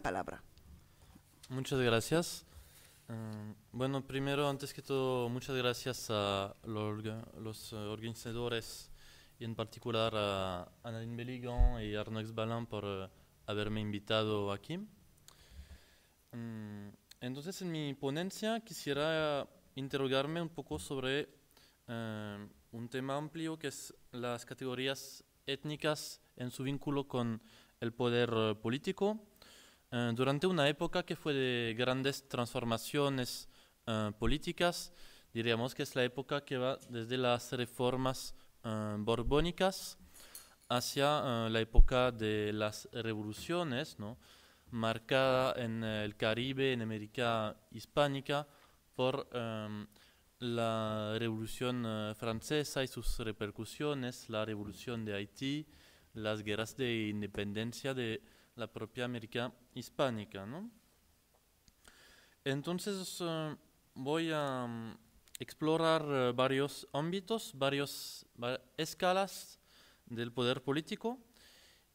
palabra. Muchas gracias. Eh, bueno, primero, antes que todo, muchas gracias a los, eh, organizadores y en particular a Annaline Belligan y Arnaud Exbalan por eh, haberme invitado aquí. Mm, entonces, en mi ponencia quisiera interrogarme un poco sobre un tema amplio que es las categorías étnicas en su vínculo con el poder político eh, durante una época que fue de grandes transformaciones eh, políticas, diríamos que es la época que va desde las reformas eh, borbónicas hacia la época de las revoluciones, marcada en el Caribe, en América hispánica, por em, la Revolución Francesa y sus repercusiones, la Revolución de Haití, las guerras de independencia de la propia América hispánica. Entonces eh, voy a mm, explorar eh, varios ámbitos, varias escalas del poder político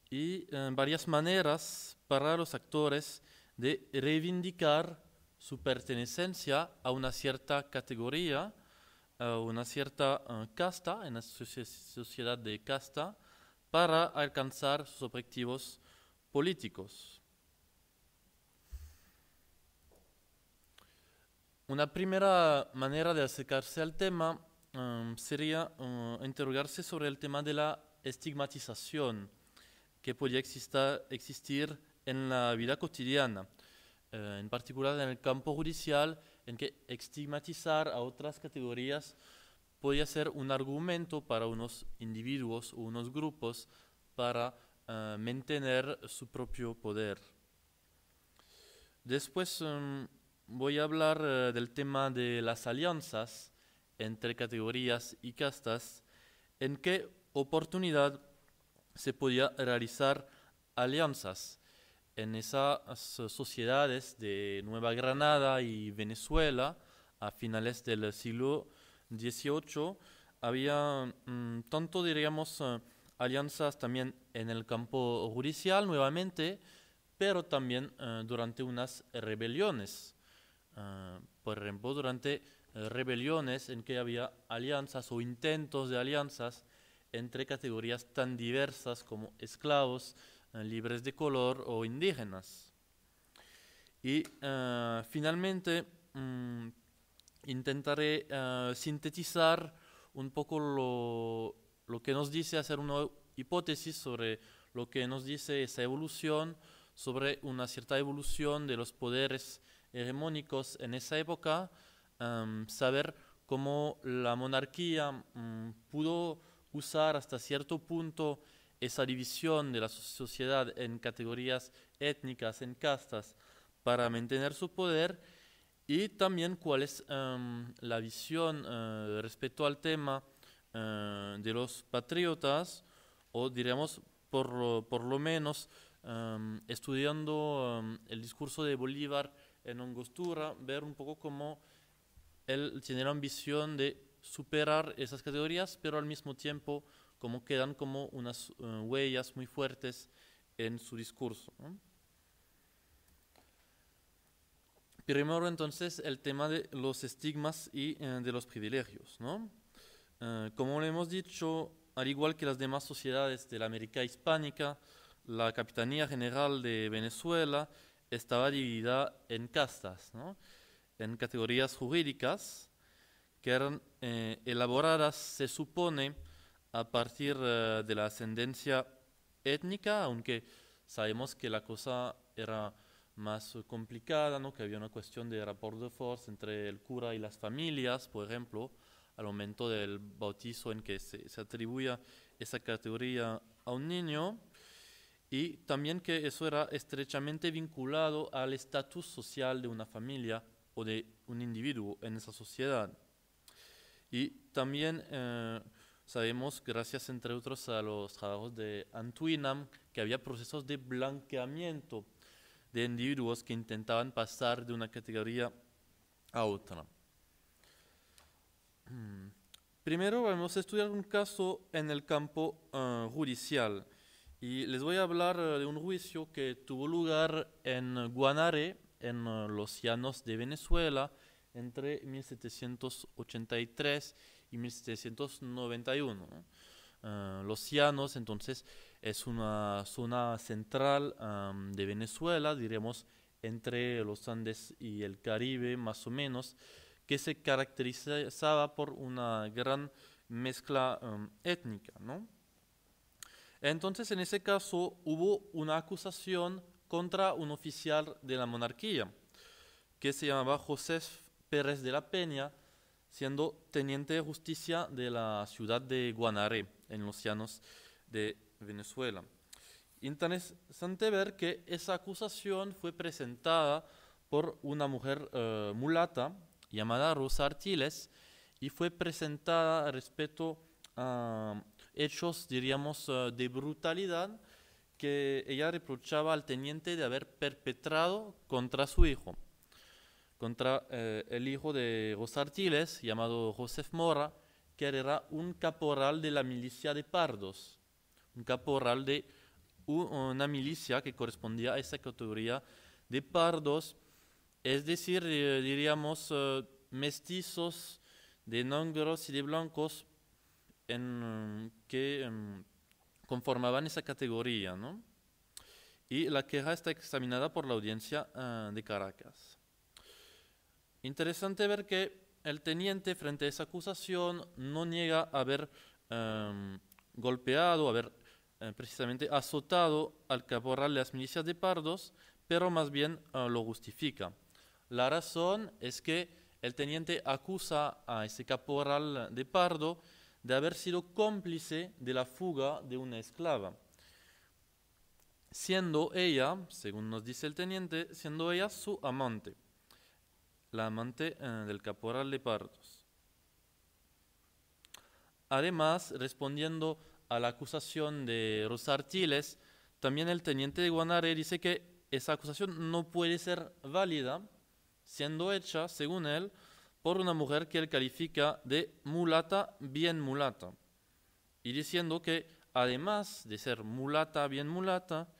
y eh, varias maneras para los actores de reivindicar su pertenencia a una cierta categoría, a una cierta casta, en la sociedad de casta, para alcanzar sus objetivos políticos. Una primera manera de acercarse al tema um, sería uh, interrogarse sobre el tema de la estigmatización que podía existir en la vida cotidiana, eh, en particular en el campo judicial, en que estigmatizar a otras categorías podría ser un argumento para unos individuos o unos grupos para Ah, mantener su propio poder. Después em, voy a hablar eh, del tema de las alianzas entre categorías y castas, en qué oportunidad se podía realizar alianzas en esas sociedades de Nueva Granada y Venezuela a finales del siglo XVIII había mm, tanto, diríamos, eh, alianzas también en el campo judicial nuevamente, pero también eh, durante unas rebeliones. Eh, por ejemplo, durante eh, rebeliones en que había alianzas o intentos de alianzas entre categorías tan diversas como esclavos, libres de color o indígenas. Y finalmente mm, intentaré sintetizar un poco lo, lo que nos dice hacer una hipótesis sobre lo que nos dice esa evolución, sobre una cierta evolución de los poderes hegemónicos en esa época, em, saber cómo la monarquía mm, pudo usar hasta cierto punto esa división de la sociedad en categorías étnicas, en castas, para mantener su poder y también cuál es em, la visión eh, respecto al tema eh, de los patriotas, o diríamos, por, lo menos, eh, estudiando eh, el discurso de Bolívar en Angostura, ver un poco cómo él tiene la ambición de superar esas categorías, pero al mismo tiempo como quedan como unas huellas muy fuertes en su discurso. Primero entonces el tema de los estigmas y de los privilegios. ¿no? Ah, como le hemos dicho, al igual que las demás sociedades de la América hispánica, la Capitanía General de Venezuela estaba dividida en castas, en categorías jurídicas que eran eh, elaboradas, se supone, a partir eh, de la ascendencia étnica, aunque sabemos que la cosa era más complicada, que había una cuestión de rapport de force entre el cura y las familias, por ejemplo, al momento del bautizo en que se, atribuía esa categoría a un niño y también que eso era estrechamente vinculado al estatus social de una familia o de un individuo en esa sociedad. Y también eh, sabemos, gracias entre otros a los trabajos de Antuinam, que había procesos de blanqueamiento de individuos que intentaban pasar de una categoría a otra. Primero vamos a estudiar un caso en el campo eh, judicial y les voy a hablar eh, de un juicio que tuvo lugar en Guanare, en eh, los llanos de Venezuela, entre 1783 y 1791. los llanos, entonces, es una zona central de Venezuela, diremos, entre los Andes y el Caribe, más o menos que se caracterizaba por una gran mezcla em, étnica. ¿no? Entonces, en ese caso, hubo una acusación contra un oficial de la monarquía, que se llamaba José Pérez de la Peña, siendo teniente de justicia de la ciudad de Guanaré, en los llanos de Venezuela. Interesante ver que esa acusación fue presentada por una mujer eh, mulata llamada Rosa Artiles, y fue presentada respecto a hechos, diríamos, eh, de brutalidad que ella reprochaba al teniente de haber perpetrado contra su hijo, contra eh, el hijo de Artiles, llamado Josef Mora, que era un caporal de la milicia de Pardos, un caporal de una milicia que correspondía a esa categoría de Pardos, es decir, eh, diríamos, eh, mestizos de negros y de blancos en, que em, conformaban esa categoría, Y la queja está examinada por la audiencia eh, de Caracas. Interesante ver que el teniente, frente a esa acusación, no niega haber em, golpeado, haber precisamente azotado al caporal de las milicias de Pardos, pero más bien lo justifica. La razón es que el teniente acusa a ese caporal de Pardo de haber sido cómplice de la fuga de una esclava, siendo ella, según nos dice el teniente, siendo ella su amante, la amante eh, del caporal de Pardos. Además, respondiendo a la acusación de Rosartiles, también el teniente de Guanare dice que esa acusación no puede ser válida siendo hecha, según él, por una mujer que él califica de mulata bien mulata, y diciendo que además de ser mulata bien mulata,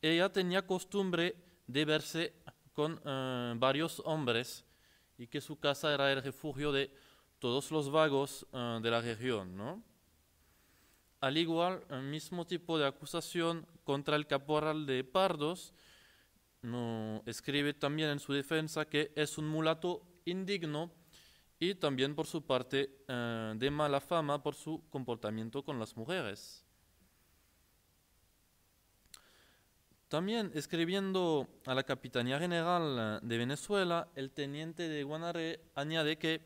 ella tenía costumbre de verse con eh, varios hombres y que su casa era el refugio de todos los vagos eh, de la región, ¿no? Al igual, el eh, mismo tipo de acusación contra el caporal de Pardos, no, escribe también en su defensa que es un mulato indigno y también por su parte eh, de mala fama por su comportamiento con las mujeres. También escribiendo a la Capitanía General eh, de Venezuela, el teniente de Guanare añade que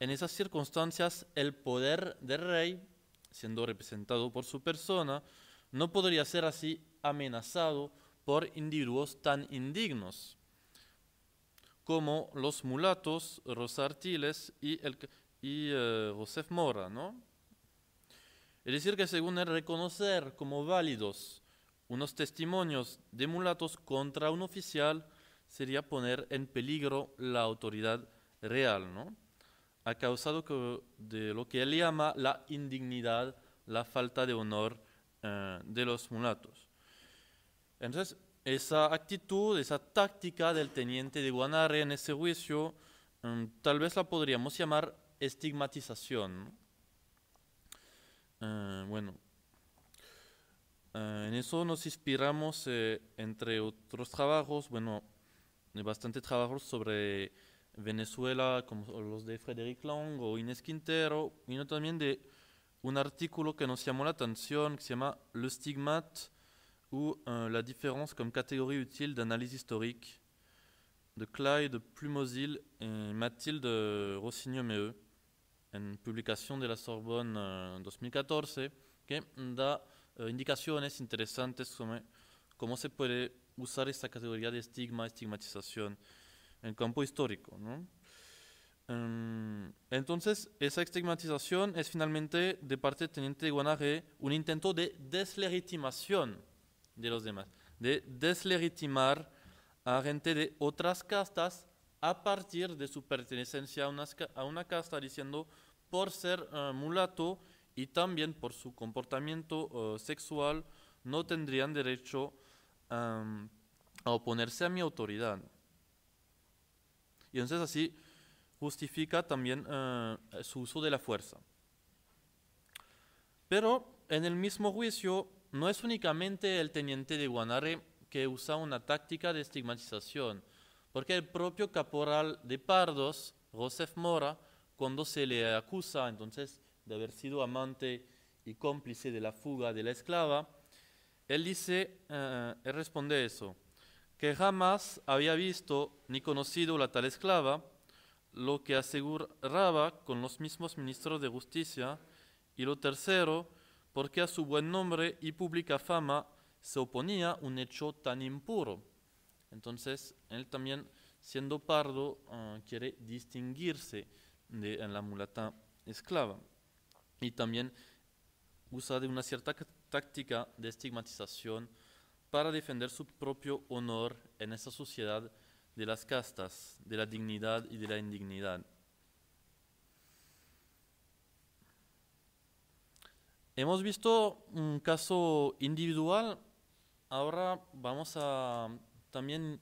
en esas circunstancias el poder del rey, siendo representado por su persona, no podría ser así amenazado por individuos tan indignos como los mulatos Rosartiles y, el, y eh, Josef Mora. ¿no? Es decir, que según el reconocer como válidos unos testimonios de mulatos contra un oficial, sería poner en peligro la autoridad real, ¿no? A causa de lo que él llama la indignidad, la falta de honor eh, de los mulatos. Entonces, esa actitud, esa táctica del teniente de Guanare en ese juicio, mm, tal vez la podríamos llamar estigmatización. Eh, bueno, eh, en eso nos inspiramos, eh, entre otros trabajos, bueno, bastante trabajos sobre Venezuela, como los de Frederic Long o Inés Quintero, y también de un artículo que nos llamó la atención, que se llama Le stigmate ou euh, la différence comme catégorie utile d'analyse historique de Clyde Plumosil et Mathilde Rossignol-Meux, une publication de la Sorbonne en euh, 2014 qui donne euh, indications intéressantes sur comment se peut utiliser cette catégorie de stigma stigmatisation stigmatisation en campo historique ¿no? Cette eh, entonces, esa estigmatización es finalmente de parte teniente Guanare un intento de deslegitimación de los demás, de deslegitimar a gente de otras castas a partir de su pertenencia a una, a una casta, diciendo por ser eh, mulato y también por su comportamiento eh, sexual no tendrían derecho em, a oponerse a mi autoridad. Y entonces así justifica también eh, su uso de la fuerza. Pero en el mismo juicio no es únicamente el teniente de Guanare que usa una táctica de estigmatización, porque el propio caporal de Pardos, Josef Mora, cuando se le acusa entonces de haber sido amante y cómplice de la fuga de la esclava, él dice, eh, él responde eso, que jamás había visto ni conocido la tal esclava, lo que aseguraba con los mismos ministros de justicia, y lo tercero, porque a su buen nombre y pública fama se oponía un hecho tan impuro. Entonces, él también, siendo pardo, ah, quiere distinguirse de la mulata esclava. Y también usa de una cierta táctica de estigmatización para defender su propio honor en esa sociedad de las castas, de la dignidad y de la indignidad. Hemos visto un caso individual, ahora vamos a también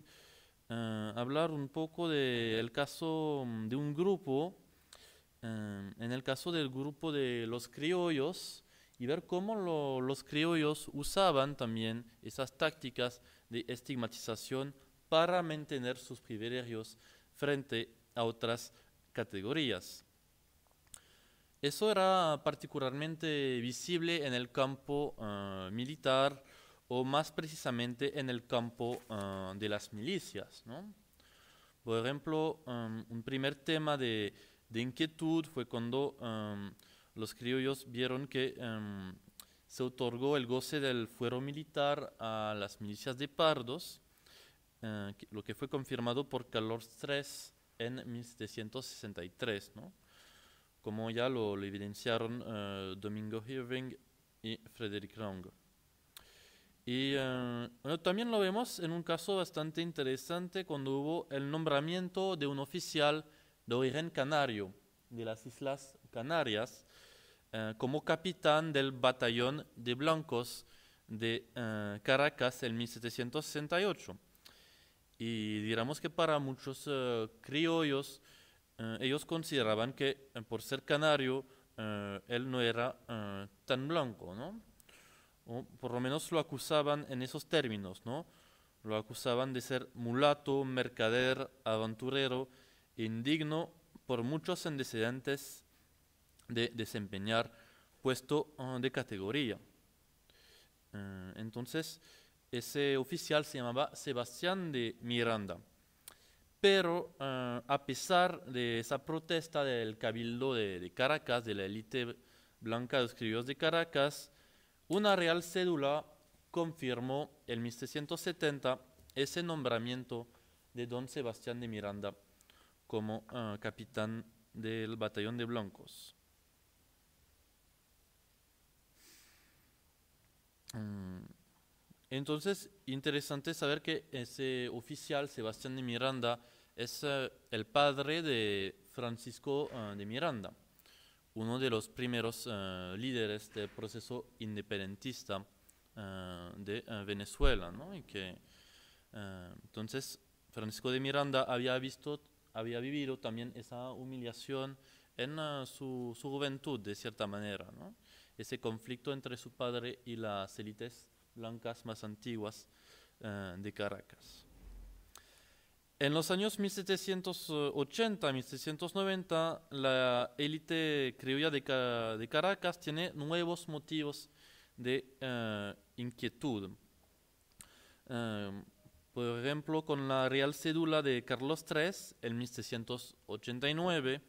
eh, hablar un poco del caso mm, de un grupo, eh, en el caso del grupo de los criollos, y ver cómo los criollos usaban también esas tácticas de estigmatización para mantener sus privilegios frente a otras categorías. Eso era particularmente visible en el campo eh, militar o más precisamente en el campo eh, de las milicias. ¿no? Por ejemplo, em, un primer tema de, inquietud fue cuando em, los criollos vieron que em, se otorgó el goce del fuero militar a las milicias de pardos, eh, lo que fue confirmado por Calor III en 1763. ¿no? como ya lo, evidenciaron eh, Domingo Hirving y Frederick Long. Y eh, también lo vemos en un caso bastante interesante cuando hubo el nombramiento de un oficial de origen canario de las Islas Canarias eh, como capitán del batallón de blancos de Caracas en 1768. Y diríamos que para muchos criollos, eh, ellos consideraban que eh, por ser canario eh, él no era tan blanco, ¿no? O por lo menos lo acusaban en esos términos, ¿no? Lo acusaban de ser mulato, mercader, aventurero, indigno por muchos antecedentes de desempeñar puesto de categoría. entonces, ese oficial se llamaba Sebastián de Miranda pero ah, a pesar de esa protesta del cabildo de, Caracas, de la élite blanca de los criollos de Caracas, una real cédula confirmó en 1670 ese nombramiento de don Sebastián de Miranda como ah, capitán del batallón de blancos. Mm, entonces, interesante saber que ese oficial, Sebastián de Miranda, es eh, el padre de Francisco eh, de Miranda, uno de los primeros eh, líderes del proceso independentista de Venezuela, Y que, entonces, Francisco de Miranda había visto, había vivido también esa humillación en su, juventud, de cierta manera, Ese conflicto entre su padre y las élites blancas más antiguas de Caracas. En los años 1780-1790, la élite criolla de, Caracas tiene nuevos motivos de eh, inquietud. Eh, por ejemplo, con la Real Cédula de Carlos III en 1789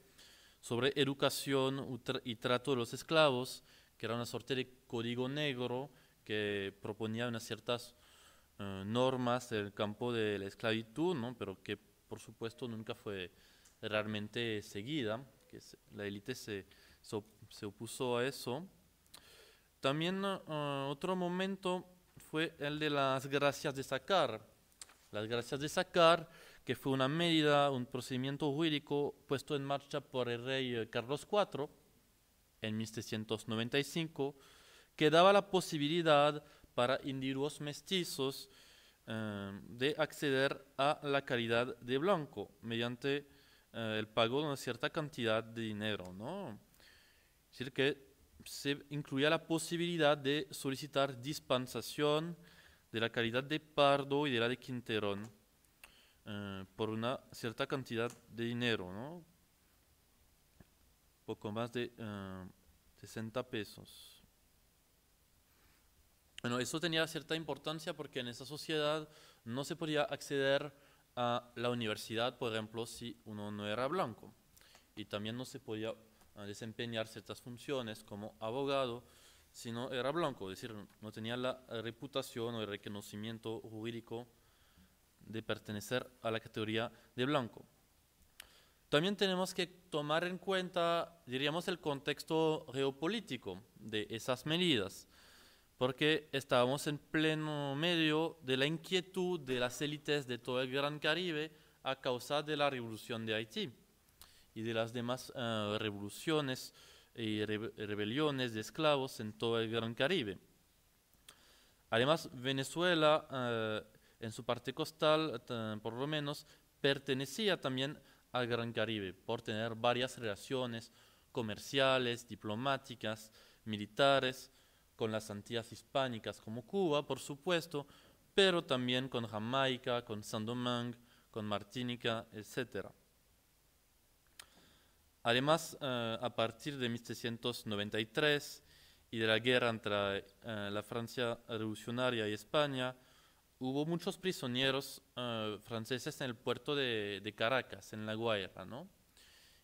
sobre educación y trato de los esclavos, que era una suerte de código negro que proponía unas ciertas eh, normas del campo de la esclavitud, pero que por supuesto nunca fue realmente seguida, que la élite se, se, opuso a eso. También eh, otro momento fue el de las gracias de sacar. Las gracias de sacar, que fue una medida, un procedimiento jurídico puesto en marcha por el rey eh, Carlos IV en 1795, que daba la posibilidad para individuos mestizos em, de acceder a la calidad de blanco mediante eh, el pago de una cierta cantidad de dinero. ¿no? Es decir, que se incluía la posibilidad de solicitar dispensación de la calidad de Pardo y de la de Quinterón eh, por una cierta cantidad de dinero, ¿no? poco más de 60 eh, pesos. Bueno, eso tenía cierta importancia porque en esa sociedad no se podía acceder a la universidad, por ejemplo, si uno no era blanco. Y también no se podía ah, desempeñar ciertas funciones como abogado si no era blanco, es decir, no tenía la reputación o el reconocimiento jurídico de pertenecer a la categoría de blanco. También tenemos que tomar en cuenta, diríamos, el contexto geopolítico de esas medidas porque estábamos en pleno medio de la inquietud de las élites de todo el Gran Caribe a causa de la revolución de Haití y de las demás eh, revoluciones y rebeliones de esclavos en todo el Gran Caribe. Además, Venezuela, eh, en su parte costal, eh, por lo menos, pertenecía también al Gran Caribe por tener varias relaciones comerciales, diplomáticas, militares, con las Antillas hispánicas como Cuba, por supuesto, pero también con Jamaica, con Saint-Domingue, con Martinica, etc. Además, eh, a partir de 1793 y de la guerra entre eh, la Francia revolucionaria y España, hubo muchos prisioneros eh, franceses en el puerto de, Caracas, en La Guaira, ¿no?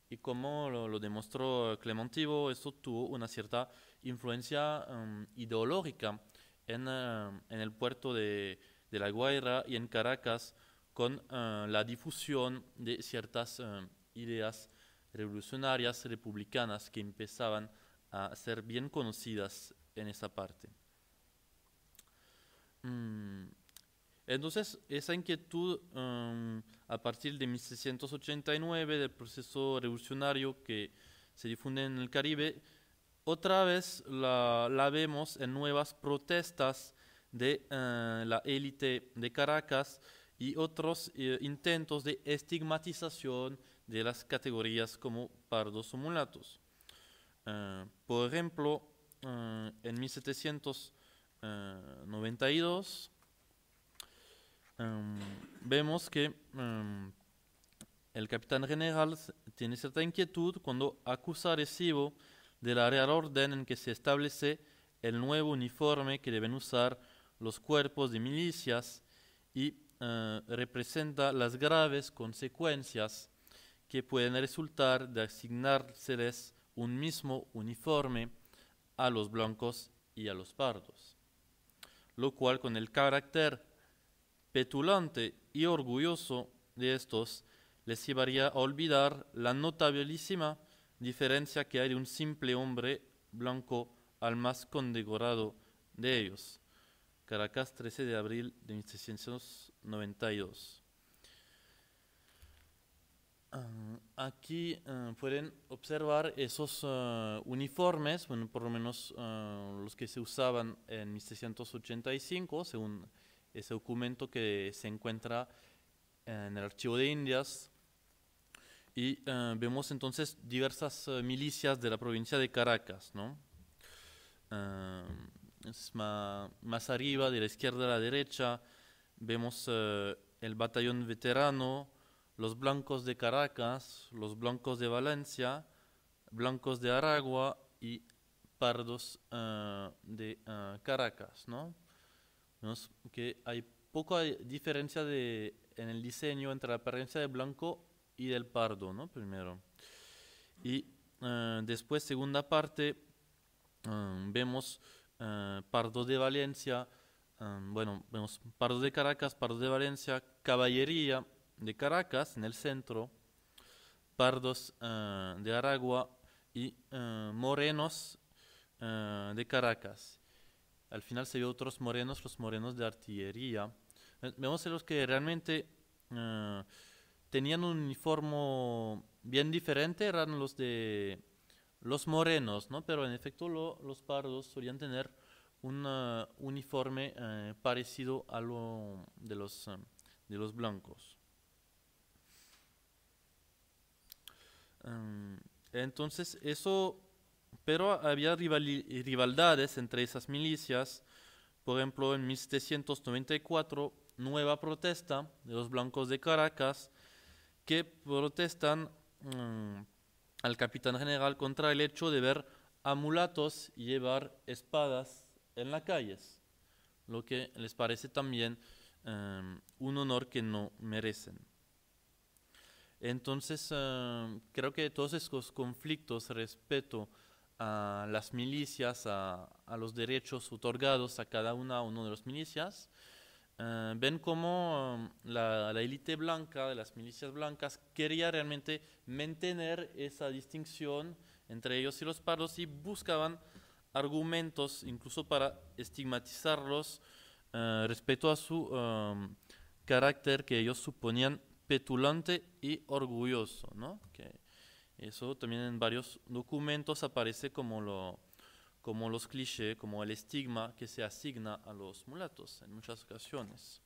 Y como lo, lo demostró Clementivo, esto tuvo una cierta influencia em, ideológica em, en, el puerto de, La Guaira y en Caracas con eh, la difusión de ciertas em, ideas revolucionarias republicanas que empezaban a ser bien conocidas en esa parte. Mm, entonces, esa inquietud a partir de 1689 del proceso revolucionario que se difunde en el Caribe otra vez la, vemos en nuevas protestas de eh, la élite de Caracas y otros eh, intentos de estigmatización de las categorías como pardos o mulatos. Eh, por ejemplo, en 1792 em, vemos que em, el capitán general tiene cierta inquietud cuando acusa a Recibo de la Real Orden en que se establece el nuevo uniforme que deben usar los cuerpos de milicias y eh, representa las graves consecuencias que pueden resultar de asignárseles un mismo uniforme a los blancos y a los pardos, lo cual con el carácter petulante y orgulloso de estos les llevaría a olvidar la notabilísima diferencia que hay de un simple hombre blanco al más condecorado de ellos. Caracas, 13 de abril de 1692. Ah, aquí ah, pueden observar esos ah, uniformes, bueno, por lo menos los que se usaban en 1685, según ese documento que se encuentra en el Archivo de Indias, y eh, vemos entonces diversas eh, milicias de la provincia de Caracas, ¿no? Eh, más, arriba, de la izquierda a la derecha, vemos el batallón veterano, los blancos de Caracas, los blancos de Valencia, blancos de Aragua y pardos de Caracas, ¿no? que hay poca diferencia de, en el diseño entre la apariencia de blanco del Pardo, ¿no? Primero. Y eh, después, segunda parte, eh, vemos uh, de Valencia, bueno, vemos Pardo de Caracas, pardos de Valencia, Caballería de Caracas en el centro, Pardos de Aragua y Morenos de Caracas. Al final se vio otros morenos, los morenos de artillería. Vemos en los que realmente tenían un uniforme bien diferente, eran los de los morenos, Pero en efecto los pardos solían tener un ah, uniforme eh, parecido a lo de los, ah, de los blancos. Em, entonces eso, pero había rivalidades entre esas milicias. Por ejemplo, en 1794, nueva protesta de los blancos de Caracas que protestan mm, al capitán general contra el hecho de ver a mulatos llevar espadas en las calles, lo que les parece también em, un honor que no merecen. Entonces, em, creo que todos estos conflictos respecto a las milicias, a, los derechos otorgados a cada una o uno de las milicias, eh, ven cómo um, la, élite blanca, de las milicias blancas, quería realmente mantener esa distinción entre ellos y los pardos y buscaban argumentos incluso para estigmatizarlos eh, respecto a su um, carácter que ellos suponían petulante y orgulloso. ¿no? Que eso también en varios documentos aparece como lo, como los clichés, como el estigma que se asigna a los mulatos en muchas ocasiones.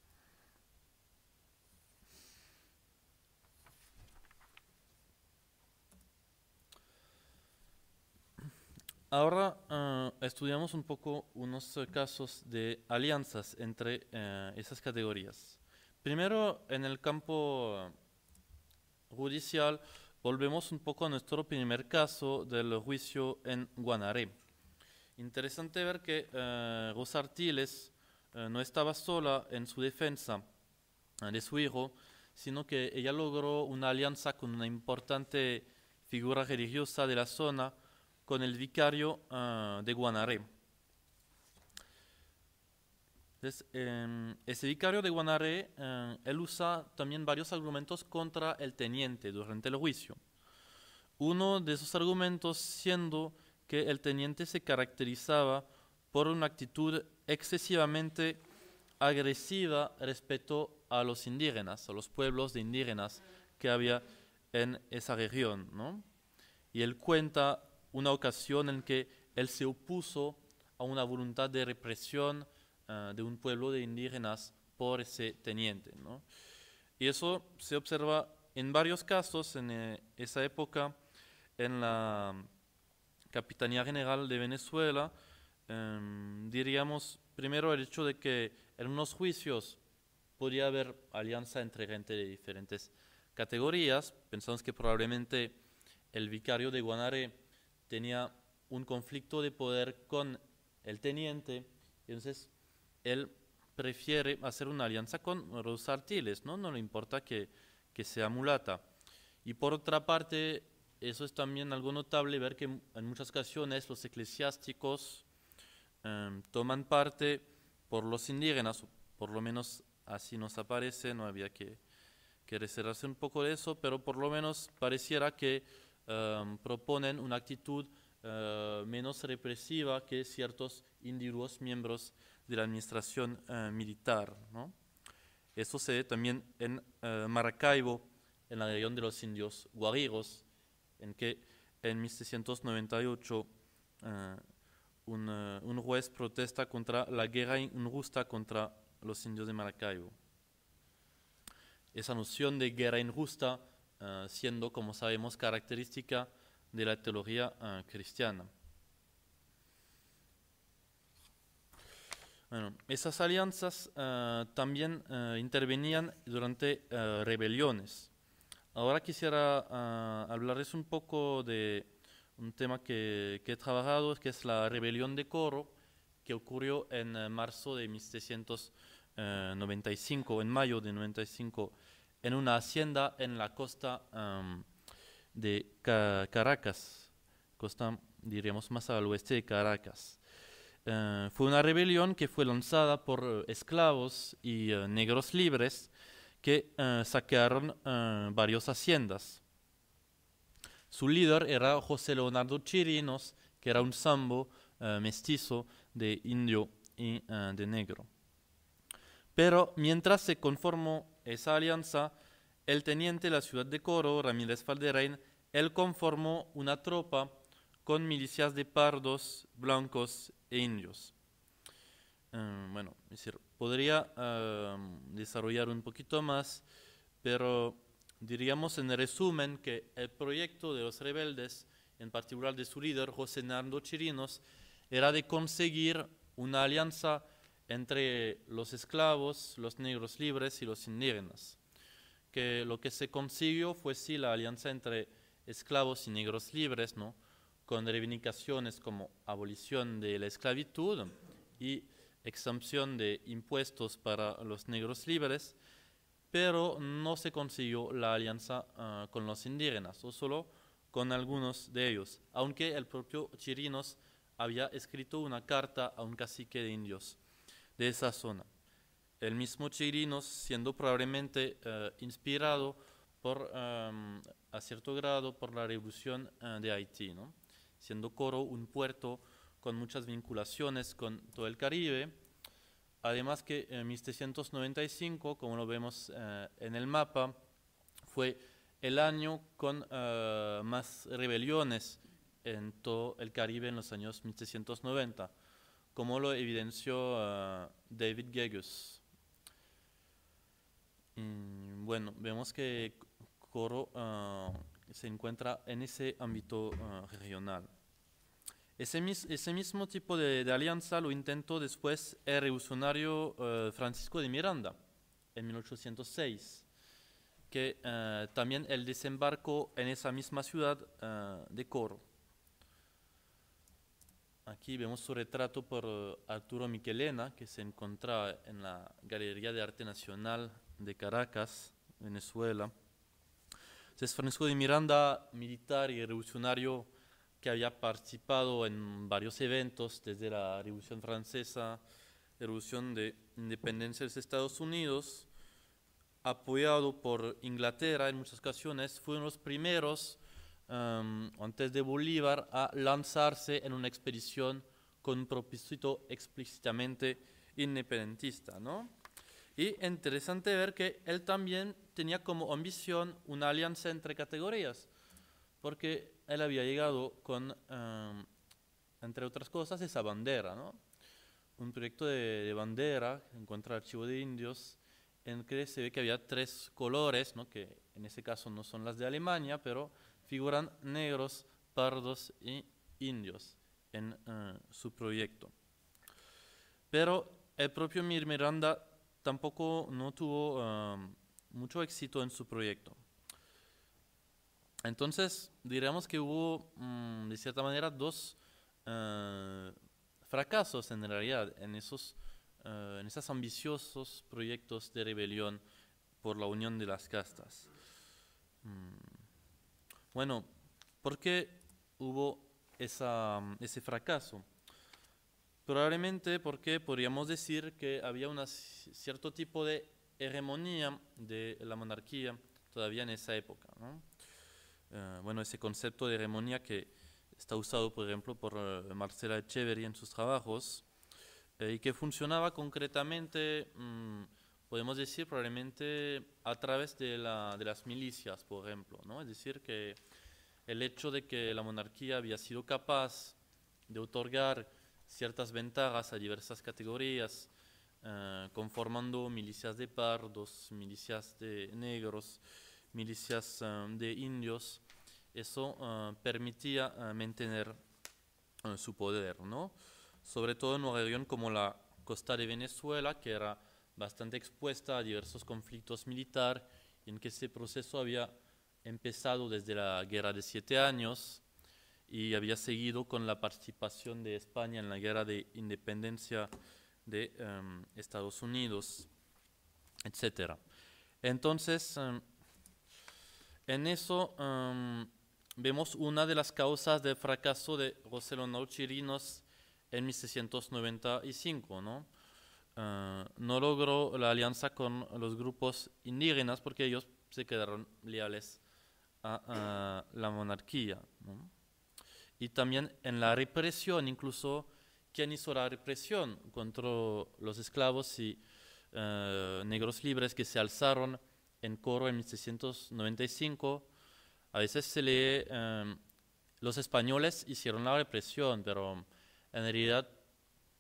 Ahora eh, estudiamos un poco unos eh, casos de alianzas entre eh, esas categorías. Primero, en el campo judicial, volvemos un poco a nuestro primer caso del juicio en Guanaré. Interesante ver que eh, Rosartiles eh, no estaba sola en su defensa eh, de su hijo, sino que ella logró una alianza con una importante figura religiosa de la zona, con el vicario eh, de Guanaré. Em, ese vicario de Guanaré, él usa también varios argumentos contra el teniente durante el juicio. Uno de esos argumentos siendo que el teniente se caracterizaba por una actitud excesivamente agresiva respecto a los indígenas, a los pueblos de indígenas que había en esa región. Y él cuenta una ocasión en que él se opuso a una voluntad de represión eh, de un pueblo de indígenas por ese teniente. Y eso se observa en varios casos en eh, esa época en la Capitanía General de Venezuela, em, diríamos primero el hecho de que en unos juicios podría haber alianza entre gente de diferentes categorías. Pensamos que probablemente el vicario de Guanare tenía un conflicto de poder con el teniente, entonces él prefiere hacer una alianza con los artiles, ¿no? No le importa que, que sea mulata. Y por otra parte, eso es también algo notable ver que en muchas ocasiones los eclesiásticos em, toman parte por los indígenas, por lo menos así nos aparece, no había que, que reservarse un poco de eso, pero por lo menos pareciera que em, proponen una actitud eh, menos represiva que ciertos individuos miembros de la administración eh, militar. ¿no? Eso se ve también en eh, Maracaibo, en la región de los indios guarigos, en que en 1698 eh, un, juez protesta contra la guerra injusta contra los indios de Maracaibo. Esa noción de guerra injusta eh, siendo, como sabemos, característica de la teología eh, cristiana. Bueno, esas alianzas también intervenían durante rebeliones. Ahora quisiera ah, hablarles un poco de un tema que, he trabajado, que es la rebelión de Coro, que ocurrió en eh, marzo de 1795, eh, en mayo de 95, en una hacienda en la costa de Caracas, costa, diríamos, más al oeste de Caracas. Eh, fue una rebelión que fue lanzada por esclavos y negros libres que eh, saquearon eh, varias haciendas. Su líder era José Leonardo Chirinos, que era un sambo eh, mestizo de indio y de negro. Pero mientras se conformó esa alianza, el teniente de la ciudad de Coro, Ramírez Falderain, él conformó una tropa con milicias de pardos, blancos e indios. bueno, Podría em, desarrollar un poquito más, pero diríamos en resumen que el proyecto de los rebeldes, en particular de su líder, José Nando Chirinos, era de conseguir una alianza entre los esclavos, los negros libres y los indígenas. Que lo que se consiguió fue sí la alianza entre esclavos y negros libres, ¿no? con reivindicaciones como abolición de la esclavitud y exención de impuestos para los negros libres, pero no se consiguió la alianza ah, con los indígenas, o solo con algunos de ellos, aunque el propio Chirinos había escrito una carta a un cacique de indios de esa zona. El mismo Chirinos, siendo probablemente eh, inspirado por, a cierto grado por la revolución eh, de Haití, siendo Coro un puerto con muchas vinculaciones con todo el Caribe. Además que en 1795, como lo vemos eh, en el mapa, fue el año con eh, más rebeliones en todo el Caribe en los años 1790, como lo evidenció eh, David Gagus. bueno, vemos que Coro se encuentra en ese ámbito regional. Ese, mismo tipo de, alianza lo intentó después el revolucionario eh, Francisco de Miranda en 1806, que eh, también él desembarcó en esa misma ciudad eh, de Coro. Aquí vemos su retrato por Arturo Miquelena, que se encontraba en la Galería de Arte Nacional de Caracas, Venezuela. Entonces, Francisco de Miranda, militar y revolucionario, que había participado en varios eventos desde la Revolución Francesa, Revolución de Independencia de los Estados Unidos, apoyado por Inglaterra en muchas ocasiones, de los primeros, em, antes de Bolívar, a lanzarse en una expedición con un propósito explícitamente independentista. ¿no? Y interesante ver que él también tenía como ambición una alianza entre categorías, porque él había llegado con, em, entre otras cosas, esa bandera, Un proyecto de, bandera, encuentra el archivo de indios, en que se ve que había tres colores, que en ese caso no son las de Alemania, pero figuran negros, pardos y indios en eh, su proyecto. Pero el propio Mir Miranda tampoco no tuvo em, mucho éxito en su proyecto. Entonces, diríamos que hubo, mm, de cierta manera, dos eh, fracasos en realidad eh, en esos, ambiciosos proyectos de rebelión por la unión de las castas. Mm, bueno, ¿por qué hubo ese fracaso? Probablemente porque podríamos decir que había un cierto tipo de hegemonía de la monarquía todavía en esa época. ¿no? Eh, bueno, ese concepto de hegemonía que está usado, por ejemplo, por eh, Marcela Echeverry en sus trabajos, eh, y que funcionaba concretamente, mm, podemos decir, probablemente a través de, las milicias, por ejemplo, ¿no? Es decir, que el hecho de que la monarquía había sido capaz de otorgar ciertas ventajas a diversas categorías, conformando milicias de pardos, milicias de negros, milicias eh, de indios, eso eh, permitía eh, mantener su poder, ¿no? Sobre todo en una región como la costa de Venezuela, que era bastante expuesta a diversos conflictos militares, en que ese proceso había empezado desde la Guerra de Siete Años y había seguido con la participación de España en la Guerra de Independencia de em, Estados Unidos, etc. Entonces, em, en eso vemos una de las causas del fracaso de Roselonau Chirinos en 1695, ah, ¿no? logró la alianza con los grupos indígenas porque ellos se quedaron leales a, la monarquía. Y también en la represión, incluso quién hizo la represión contra los esclavos y eh, negros libres que se alzaron en Coro en 1695, a veces se lee, em, los españoles hicieron la represión, pero en realidad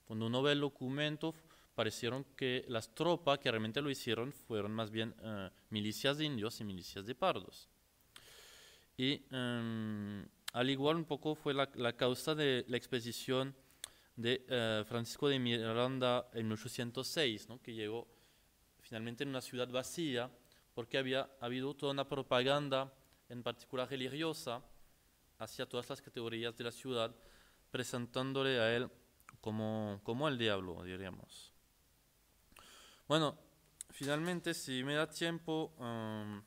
cuando uno ve el documento, parecieron que las tropas que realmente lo hicieron fueron más bien eh, milicias de indios y milicias de pardos. Y em, al igual un poco fue la, causa de la expedición de eh, Francisco de Miranda en 1806, que llegó finalmente en una ciudad vacía porque había habido toda una propaganda, en particular religiosa, hacia todas las categorías de la ciudad, presentándole a él como, como el diablo, diríamos. Bueno, finalmente, si me da tiempo, em,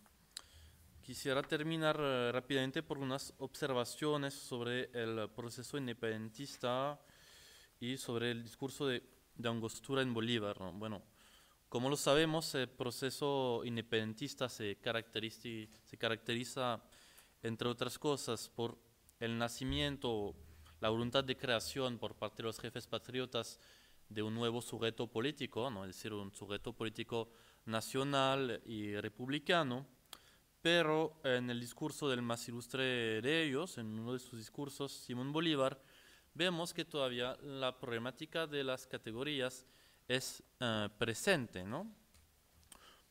quisiera terminar eh, rápidamente por unas observaciones sobre el proceso independentista y sobre el discurso de, Angostura en Bolívar. Bueno, como lo sabemos, el proceso independentista se caracteriza, entre otras cosas, por el nacimiento, la voluntad de creación por parte de los jefes patriotas de un nuevo sujeto político, es decir, un sujeto político nacional y republicano, pero en el discurso del más ilustre de ellos, en uno de sus discursos, Simón Bolívar, vemos que todavía la problemática de las categorías es eh, presente,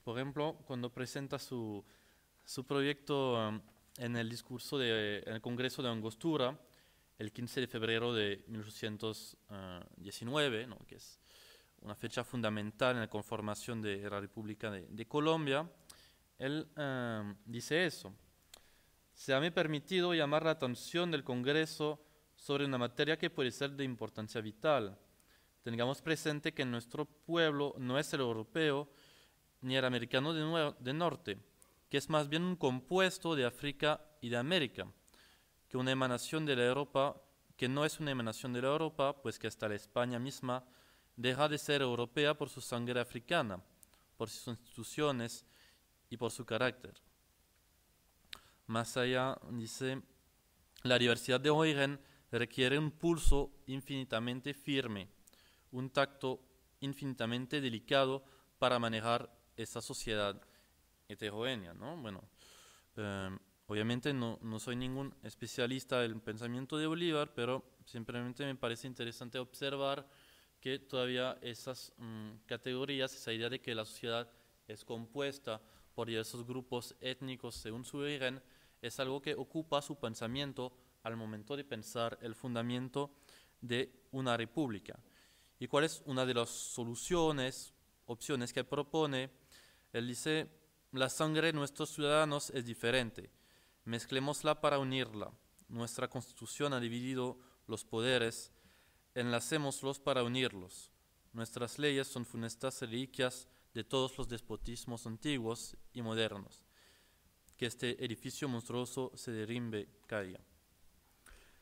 Por ejemplo, cuando presenta su, proyecto eh, en el discurso del el Congreso de Angostura, el 15 de febrero de 1819, eh, que es una fecha fundamental en la conformación de la República de, Colombia, él dice eso. Se ha permitido llamar la atención del Congreso sobre una materia que puede ser de importancia vital Tengamos presente que nuestro pueblo no es el europeo ni el americano de, norte, que es más bien un compuesto de África y de América, que una emanación de la Europa, que no es una emanación de la Europa, pues que hasta la España misma deja de ser europea por su sangre africana, por sus instituciones y por su carácter. Más allá, dice, la diversidad de origen requiere un pulso infinitamente firme un tacto infinitamente delicado para manejar esa sociedad heterogénea, em, obviamente no, soy ningún especialista del pensamiento de Bolívar, pero simplemente me parece interesante observar que todavía esas mm, categorías, esa idea de que la sociedad es compuesta por diversos grupos étnicos según su origen, es algo que ocupa su pensamiento al momento de pensar el fundamento de una república y cuál es una de las soluciones, opciones que propone. Él dice, la sangre de nuestros ciudadanos es diferente, mezclémosla para unirla. Nuestra constitución ha dividido los poderes, enlacémoslos para unirlos. Nuestras leyes son funestas reliquias de todos los despotismos antiguos y modernos. Que este edificio monstruoso se derrimbe, caiga.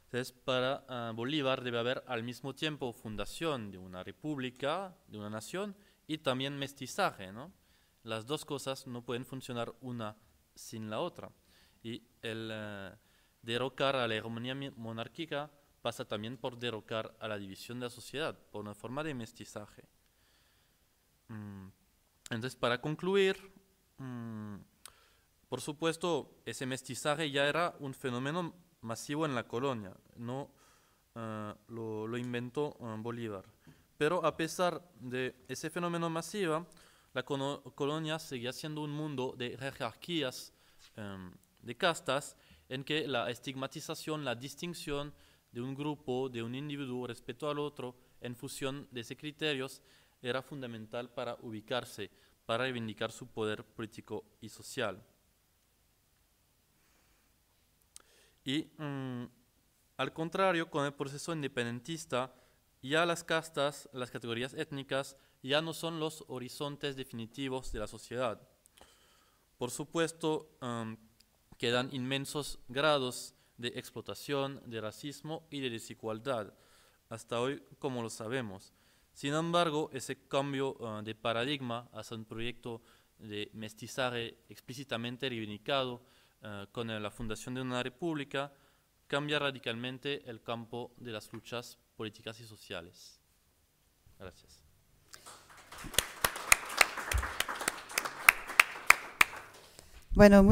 Entonces, para ah, Bolívar debe haber al mismo tiempo fundación de una república, de una nación, y también mestizaje. ¿no? Las dos cosas no pueden funcionar una sin la otra. Y el eh, derrocar a la hegemonía monárquica pasa también por derrocar a la división de la sociedad, por una forma de mestizaje. Mm, entonces, para concluir, mm, por supuesto, ese mestizaje ya era un fenómeno masivo en la colonia, no ah, lo, inventó ah, Bolívar. Pero a pesar de ese fenómeno masivo, la colonia seguía siendo un mundo de jerarquías, em, de castas, en que la estigmatización, la distinción de un grupo, de un individuo respecto al otro, en función de ese criterios, era fundamental para ubicarse, para reivindicar su poder político y social. Y mm, al contrario, con el proceso independentista, ya las castas, las categorías étnicas, ya no son los horizontes definitivos de la sociedad. Por supuesto, mm, quedan inmensos grados de explotación, de racismo y de desigualdad, hasta hoy como lo sabemos. Sin embargo, ese cambio eh, de paradigma hacia un proyecto de mestizaje explícitamente reivindicado eh, con la fundación de una república, cambia radicalmente el campo de las luchas políticas y sociales. Gracias. Bueno,